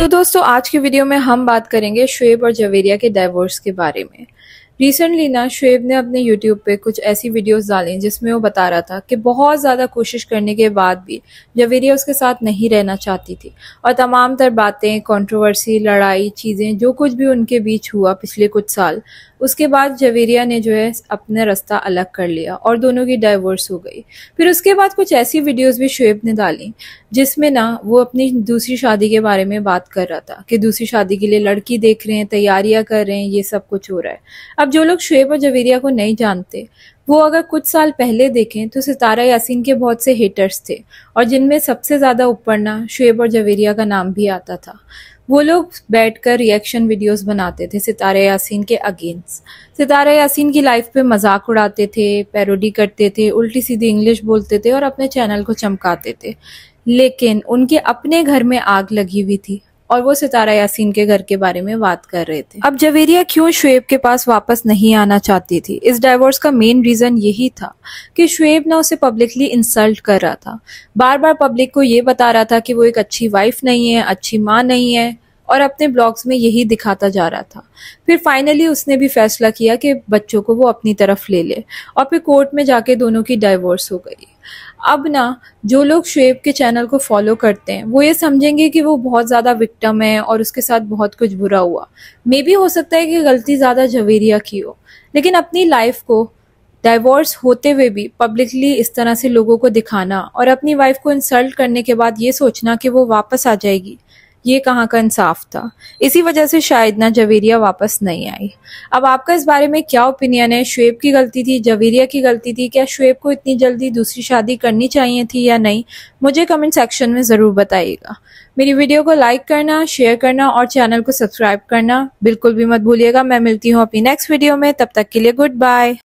तो दोस्तों आज के वीडियो में हम बात करेंगे शुएब और जवेरिया के डाइवोर्स के बारे में रिसेंटली ना शुएब ने अपने यूट्यूब पे कुछ ऐसी वीडियोस डाली जिसमें वो बता रहा था कि बहुत ज़्यादा कोशिश करने के बाद भी जवेरिया उसके साथ नहीं रहना चाहती थी और तमाम तर बातें कंट्रोवर्सी लड़ाई चीज़ें जो कुछ भी उनके बीच हुआ पिछले कुछ साल उसके बाद जवेरिया ने जो है अपना रास्ता अलग कर लिया और दोनों की डाइवोर्स हो गई फिर उसके बाद कुछ ऐसी वीडियोस भी शुएब ने डाली जिसमें ना वो अपनी दूसरी शादी के बारे में बात कर रहा था कि दूसरी शादी के लिए लड़की देख रहे हैं तैयारियां कर रहे हैं ये सब कुछ हो रहा है अब जो लोग शुएब और जवेरिया को नहीं जानते वो अगर कुछ साल पहले देखें तो सितारा यासीन के बहुत से हेटर्स थे और जिनमें सबसे ज़्यादा उपड़ना शुएब और जवेरिया का नाम भी आता था वो लोग बैठकर रिएक्शन वीडियोस बनाते थे सितारा यासीन के अगेंस्ट सितारा यासीन की लाइफ पे मजाक उड़ाते थे पैरोडी करते थे उल्टी सीधी इंग्लिश बोलते थे और अपने चैनल को चमकाते थे लेकिन उनके अपने घर में आग लगी हुई थी और वो सितारा यासीन के घर के बारे में बात कर रहे थे अब जवेरिया क्यों शुएब के पास वापस नहीं आना चाहती थी इस डाइवोर्स का मेन रीज़न यही था कि शुएब ना उसे पब्लिकली इंसल्ट कर रहा था बार बार पब्लिक को ये बता रहा था कि वो एक अच्छी वाइफ नहीं है अच्छी माँ नहीं है और अपने ब्लॉग्स में यही दिखाता जा रहा था फिर फाइनली उसने भी फैसला किया कि बच्चों को वो अपनी तरफ ले ले और फिर कोर्ट में जाके दोनों की डाइवोर्स हो गई अब ना जो लोग शुएब के चैनल को फॉलो करते हैं वो ये समझेंगे कि वो बहुत ज़्यादा विक्टम है और उसके साथ बहुत कुछ बुरा हुआ मे भी हो सकता है कि गलती ज़्यादा जवेरिया की हो लेकिन अपनी लाइफ को डाइवोर्स होते हुए भी पब्लिकली इस तरह से लोगों को दिखाना और अपनी वाइफ को इंसल्ट करने के बाद ये सोचना कि वो वापस आ जाएगी ये कहाँ का इंसाफ था इसी वजह से शायद ना जवेरिया वापस नहीं आई अब आपका इस बारे में क्या ओपिनियन है शुएब की गलती थी जवेरिया की गलती थी क्या शुएब को इतनी जल्दी दूसरी शादी करनी चाहिए थी या नहीं मुझे कमेंट सेक्शन में ज़रूर बताइएगा मेरी वीडियो को लाइक करना शेयर करना और चैनल को सब्सक्राइब करना बिल्कुल भी मत भूलिएगा मैं मिलती हूँ अपनी नेक्स्ट वीडियो में तब तक के लिए गुड बाय